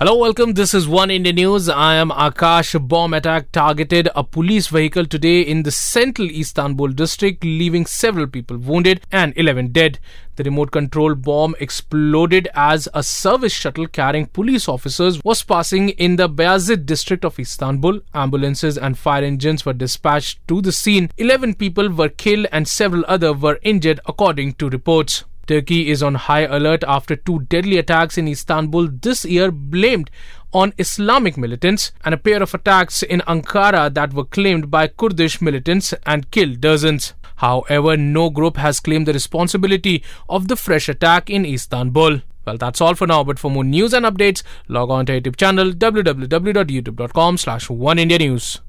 Hello, welcome. This is One India News. I am Akash. bomb attack targeted a police vehicle today in the central Istanbul district, leaving several people wounded and 11 dead. The remote control bomb exploded as a service shuttle carrying police officers was passing in the Bayazid district of Istanbul. Ambulances and fire engines were dispatched to the scene. 11 people were killed and several other were injured according to reports. Turkey is on high alert after two deadly attacks in Istanbul this year blamed on Islamic militants and a pair of attacks in Ankara that were claimed by Kurdish militants and killed dozens. However, no group has claimed the responsibility of the fresh attack in Istanbul. Well, that's all for now. But for more news and updates, log on to our YouTube channel www.youtube.com slash OneIndiaNews.